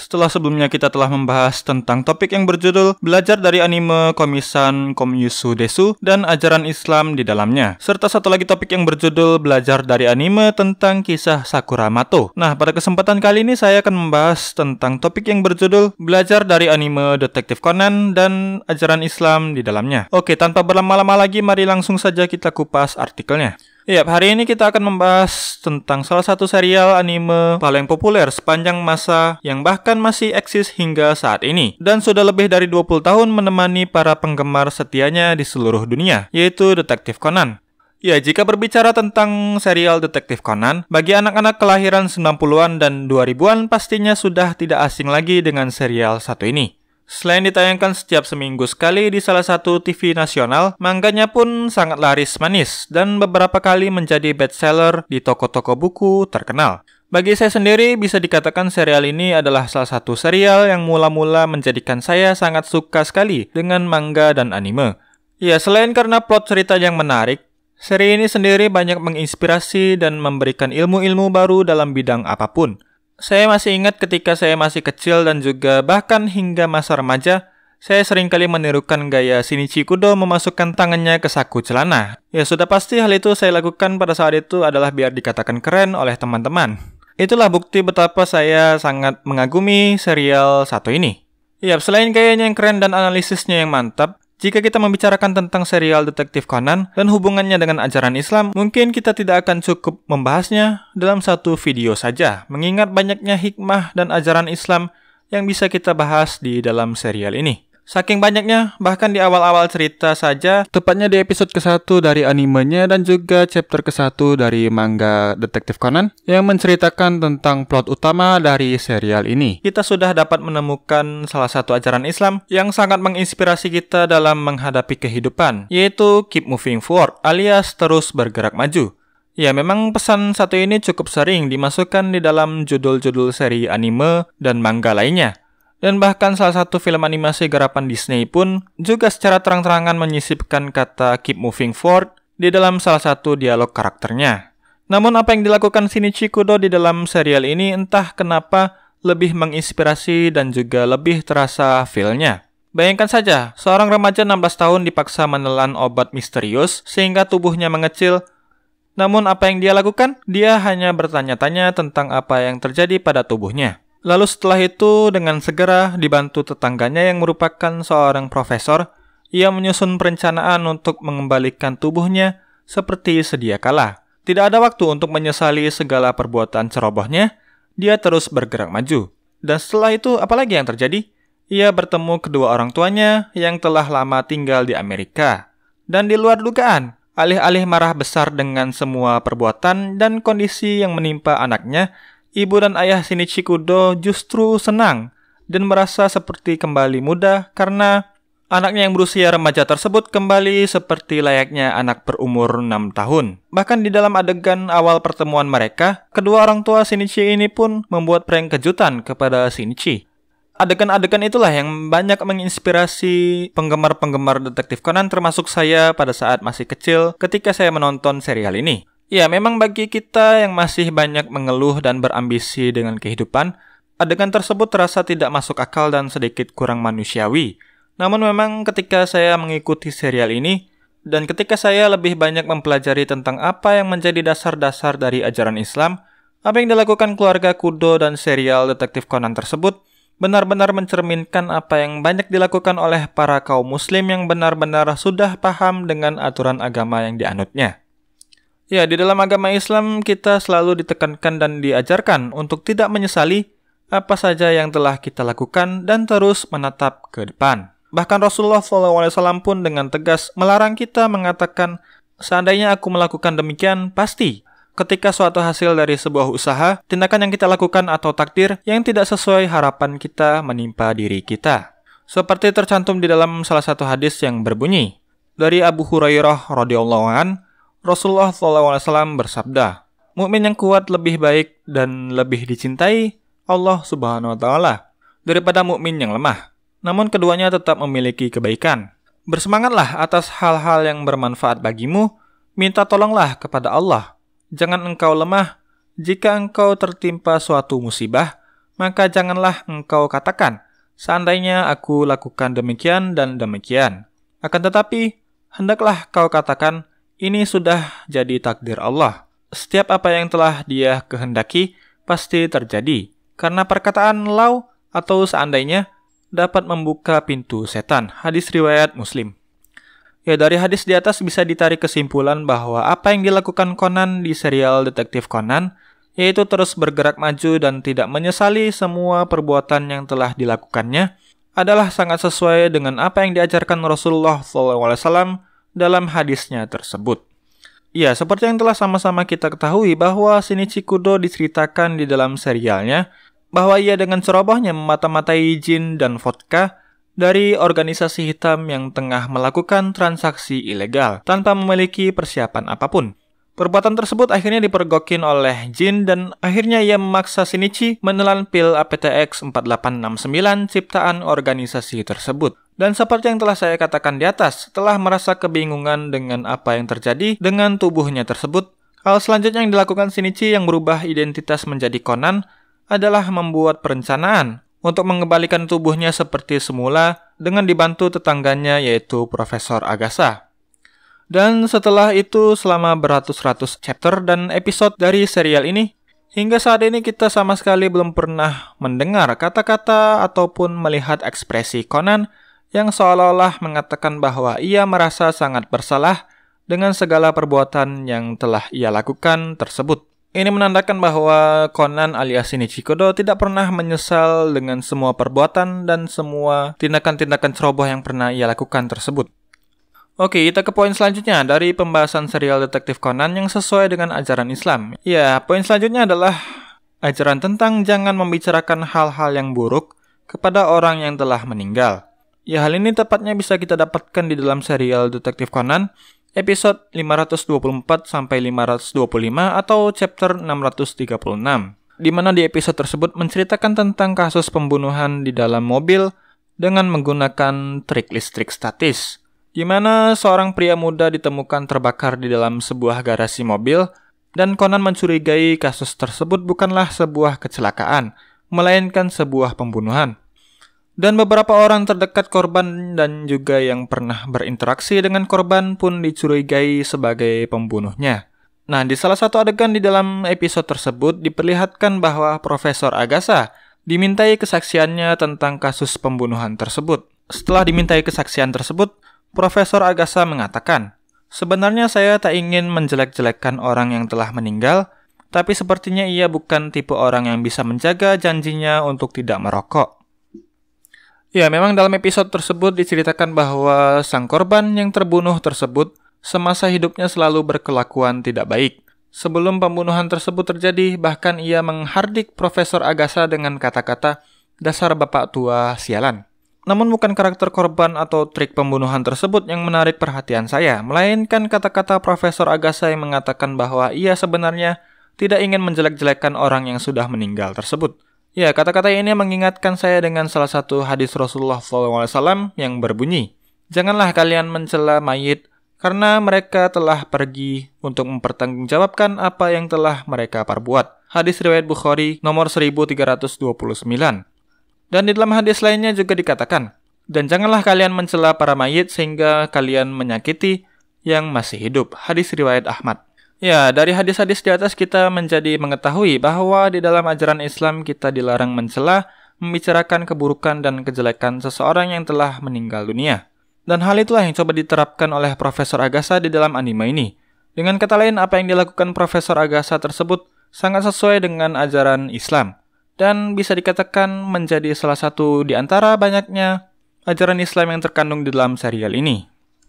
Setelah sebelumnya kita telah membahas tentang topik yang berjudul Belajar dari Anime Komisan Komyusu Desu dan Ajaran Islam di dalamnya, serta satu lagi topik yang berjudul Belajar dari Anime tentang kisah Sakura Mato. Nah, pada kesempatan kali ini saya akan membahas tentang topik yang berjudul Belajar dari Anime Detektif Conan dan Ajaran Islam di dalamnya. Oke, tanpa berlama-lama lagi, mari langsung saja kita kupas artikelnya. Ya, hari ini kita akan membahas tentang salah satu serial anime paling populer sepanjang masa yang bahkan masih eksis hingga saat ini dan sudah lebih dari 20 tahun menemani para penggemar setianya di seluruh dunia, yaitu Detektif Conan. Ya, jika berbicara tentang serial Detektif Conan, bagi anak-anak kelahiran 90-an dan 2000-an pastinya sudah tidak asing lagi dengan serial satu ini. Selain ditayangkan setiap seminggu sekali di salah satu TV nasional, mangganya pun sangat laris manis dan beberapa kali menjadi bestseller di toko-toko buku terkenal. Bagi saya sendiri, bisa dikatakan serial ini adalah salah satu serial yang mula-mula menjadikan saya sangat suka sekali dengan manga dan anime. Ya, selain karena plot cerita yang menarik, seri ini sendiri banyak menginspirasi dan memberikan ilmu-ilmu baru dalam bidang apapun. Saya masih ingat ketika saya masih kecil dan juga bahkan hingga masa remaja, saya seringkali menirukan gaya Shinichi Kudo memasukkan tangannya ke saku celana. Ya sudah pasti hal itu saya lakukan pada saat itu adalah biar dikatakan keren oleh teman-teman. Itulah bukti betapa saya sangat mengagumi serial satu ini. Ya selain gayanya yang keren dan analisisnya yang mantap, jika kita membicarakan tentang serial detektif Conan dan hubungannya dengan ajaran Islam, mungkin kita tidak akan cukup membahasnya dalam satu video saja, mengingat banyaknya hikmah dan ajaran Islam yang bisa kita bahas di dalam serial ini. Saking banyaknya, bahkan di awal-awal cerita saja, tepatnya di episode ke-1 dari animenya dan juga chapter ke-1 dari manga Detektif Conan yang menceritakan tentang plot utama dari serial ini. Kita sudah dapat menemukan salah satu ajaran Islam yang sangat menginspirasi kita dalam menghadapi kehidupan, yaitu keep moving forward alias terus bergerak maju. Ya, memang pesan satu ini cukup sering dimasukkan di dalam judul-judul seri anime dan manga lainnya. Dan bahkan salah satu film animasi garapan Disney pun juga secara terang-terangan menyisipkan kata keep moving forward di dalam salah satu dialog karakternya. Namun apa yang dilakukan Shinichi Kudo di dalam serial ini entah kenapa lebih menginspirasi dan juga lebih terasa feel-nya. Bayangkan saja, seorang remaja 16 tahun dipaksa menelan obat misterius sehingga tubuhnya mengecil. Namun apa yang dia lakukan? Dia hanya bertanya-tanya tentang apa yang terjadi pada tubuhnya. Lalu setelah itu dengan segera dibantu tetangganya yang merupakan seorang profesor, ia menyusun perencanaan untuk mengembalikan tubuhnya seperti sedia kala. Tidak ada waktu untuk menyesali segala perbuatan cerobohnya, dia terus bergerak maju. Dan setelah itu apalagi yang terjadi? Ia bertemu kedua orang tuanya yang telah lama tinggal di Amerika. Dan di luar dugaan, alih-alih marah besar dengan semua perbuatan dan kondisi yang menimpa anaknya, ibu dan ayah Shinichi Kudo justru senang dan merasa seperti kembali muda karena anaknya yang berusia remaja tersebut kembali seperti layaknya anak berumur 6 tahun. Bahkan di dalam adegan awal pertemuan mereka, kedua orang tua Shinichi ini pun membuat prank kejutan kepada Shinichi. Adegan-adegan itulah yang banyak menginspirasi penggemar-penggemar detektif Conan termasuk saya pada saat masih kecil ketika saya menonton serial ini. Ya, memang bagi kita yang masih banyak mengeluh dan berambisi dengan kehidupan, adegan tersebut terasa tidak masuk akal dan sedikit kurang manusiawi. Namun memang ketika saya mengikuti serial ini, dan ketika saya lebih banyak mempelajari tentang apa yang menjadi dasar-dasar dari ajaran Islam, apa yang dilakukan keluarga Kudo dan serial Detektif Conan tersebut benar-benar mencerminkan apa yang banyak dilakukan oleh para kaum muslim yang benar-benar sudah paham dengan aturan agama yang dianutnya. Ya, di dalam agama Islam kita selalu ditekankan dan diajarkan untuk tidak menyesali apa saja yang telah kita lakukan dan terus menatap ke depan. Bahkan Rasulullah SAW pun dengan tegas melarang kita mengatakan, seandainya aku melakukan demikian, pasti ketika suatu hasil dari sebuah usaha, tindakan yang kita lakukan atau takdir yang tidak sesuai harapan kita menimpa diri kita. Seperti tercantum di dalam salah satu hadis yang berbunyi, dari Abu Hurairah radhiyallahu anhu Rasulullah SAW bersabda, mukmin yang kuat lebih baik dan lebih dicintai Allah Subhanahu wa taala daripada mukmin yang lemah. Namun keduanya tetap memiliki kebaikan. Bersemangatlah atas hal-hal yang bermanfaat bagimu, minta tolonglah kepada Allah. Jangan engkau lemah. Jika engkau tertimpa suatu musibah, maka janganlah engkau katakan, seandainya aku lakukan demikian dan demikian. Akan tetapi, hendaklah kau katakan, ini sudah jadi takdir Allah. Setiap apa yang telah dia kehendaki pasti terjadi. Karena perkataan lau atau seandainya dapat membuka pintu setan. Hadis riwayat Muslim. Ya dari hadis di atas bisa ditarik kesimpulan bahwa apa yang dilakukan Conan di serial Detektif Conan yaitu terus bergerak maju dan tidak menyesali semua perbuatan yang telah dilakukannya adalah sangat sesuai dengan apa yang diajarkan Rasulullah SAW dalam hadisnya tersebut. Ya, seperti yang telah sama-sama kita ketahui bahwa Shinichi Kudo diceritakan di dalam serialnya bahwa ia dengan cerobohnya memata-matai jin dan vodka dari organisasi hitam yang tengah melakukan transaksi ilegal tanpa memiliki persiapan apapun. Perbuatan tersebut akhirnya dipergokin oleh Jin dan akhirnya ia memaksa Shinichi menelan pil APTX 4869 ciptaan organisasi tersebut. Dan seperti yang telah saya katakan di atas, setelah merasa kebingungan dengan apa yang terjadi dengan tubuhnya tersebut, hal selanjutnya yang dilakukan Shinichi yang berubah identitas menjadi Conan adalah membuat perencanaan untuk mengembalikan tubuhnya seperti semula dengan dibantu tetangganya yaitu Profesor Agasa. Dan setelah itu selama beratus-ratus chapter dan episode dari serial ini, Hingga saat ini kita sama sekali belum pernah mendengar kata-kata ataupun melihat ekspresi Conan yang seolah-olah mengatakan bahwa ia merasa sangat bersalah dengan segala perbuatan yang telah ia lakukan tersebut. Ini menandakan bahwa Conan alias Shinichi Kodo tidak pernah menyesal dengan semua perbuatan dan semua tindakan-tindakan ceroboh yang pernah ia lakukan tersebut. Oke, kita ke poin selanjutnya dari pembahasan serial detektif Conan yang sesuai dengan ajaran Islam. Ya, poin selanjutnya adalah ajaran tentang jangan membicarakan hal-hal yang buruk kepada orang yang telah meninggal. Ya hal ini tepatnya bisa kita dapatkan di dalam serial Detektif Conan episode 524 sampai 525 atau chapter 636. Di mana di episode tersebut menceritakan tentang kasus pembunuhan di dalam mobil dengan menggunakan trik listrik statis. Di mana seorang pria muda ditemukan terbakar di dalam sebuah garasi mobil dan Conan mencurigai kasus tersebut bukanlah sebuah kecelakaan, melainkan sebuah pembunuhan. Dan beberapa orang terdekat korban dan juga yang pernah berinteraksi dengan korban pun dicurigai sebagai pembunuhnya. Nah, di salah satu adegan di dalam episode tersebut diperlihatkan bahwa Profesor Agasa dimintai kesaksiannya tentang kasus pembunuhan tersebut. Setelah dimintai kesaksian tersebut, Profesor Agasa mengatakan, Sebenarnya saya tak ingin menjelek-jelekkan orang yang telah meninggal, tapi sepertinya ia bukan tipe orang yang bisa menjaga janjinya untuk tidak merokok. Ya, memang dalam episode tersebut diceritakan bahwa sang korban yang terbunuh tersebut semasa hidupnya selalu berkelakuan tidak baik. Sebelum pembunuhan tersebut terjadi, bahkan ia menghardik Profesor Agasa dengan kata-kata, dasar bapak tua sialan. Namun bukan karakter korban atau trik pembunuhan tersebut yang menarik perhatian saya, melainkan kata-kata Profesor Agasa yang mengatakan bahwa ia sebenarnya tidak ingin menjelek-jelekan orang yang sudah meninggal tersebut. Ya, kata-kata ini mengingatkan saya dengan salah satu hadis Rasulullah SAW yang berbunyi, Janganlah kalian mencela mayit, karena mereka telah pergi untuk mempertanggungjawabkan apa yang telah mereka perbuat. Hadis riwayat Bukhari nomor 1329. Dan di dalam hadis lainnya juga dikatakan, Dan janganlah kalian mencela para mayit sehingga kalian menyakiti yang masih hidup. Hadis riwayat Ahmad. Ya, dari hadis-hadis di atas kita menjadi mengetahui bahwa di dalam ajaran Islam kita dilarang mencela, membicarakan keburukan dan kejelekan seseorang yang telah meninggal dunia. Dan hal itulah yang coba diterapkan oleh Profesor Agasa di dalam anime ini. Dengan kata lain, apa yang dilakukan Profesor Agasa tersebut sangat sesuai dengan ajaran Islam dan bisa dikatakan menjadi salah satu di antara banyaknya ajaran Islam yang terkandung di dalam serial ini.